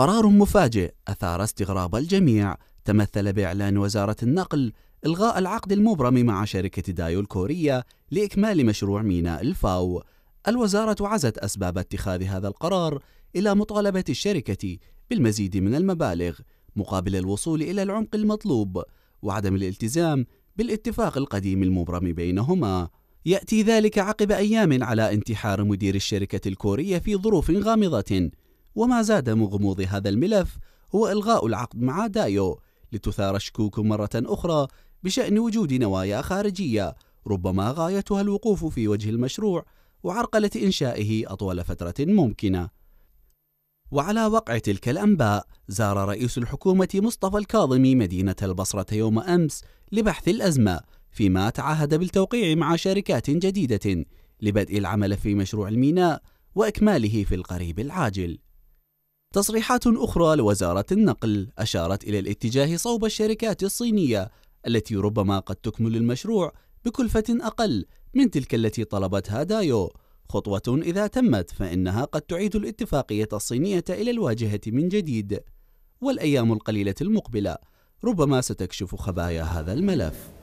قرار مفاجئ أثار استغراب الجميع تمثل بإعلان وزارة النقل إلغاء العقد المبرم مع شركة دايو الكورية لإكمال مشروع ميناء الفاو الوزارة عزت أسباب اتخاذ هذا القرار إلى مطالبة الشركة بالمزيد من المبالغ مقابل الوصول إلى العمق المطلوب وعدم الالتزام بالاتفاق القديم المبرم بينهما يأتي ذلك عقب أيام على انتحار مدير الشركة الكورية في ظروف غامضة وما زاد مغموض هذا الملف هو إلغاء العقد مع دايو لتثار الشكوك مرة أخرى بشأن وجود نوايا خارجية ربما غايتها الوقوف في وجه المشروع وعرقلة إنشائه أطول فترة ممكنة. وعلى وقع تلك الأنباء زار رئيس الحكومة مصطفى الكاظمي مدينة البصرة يوم أمس لبحث الأزمة فيما تعهد بالتوقيع مع شركات جديدة لبدء العمل في مشروع الميناء وإكماله في القريب العاجل تصريحات أخرى لوزارة النقل أشارت إلى الاتجاه صوب الشركات الصينية التي ربما قد تكمل المشروع بكلفة أقل من تلك التي طلبتها دايو خطوة إذا تمت فإنها قد تعيد الاتفاقية الصينية إلى الواجهة من جديد والأيام القليلة المقبلة ربما ستكشف خبايا هذا الملف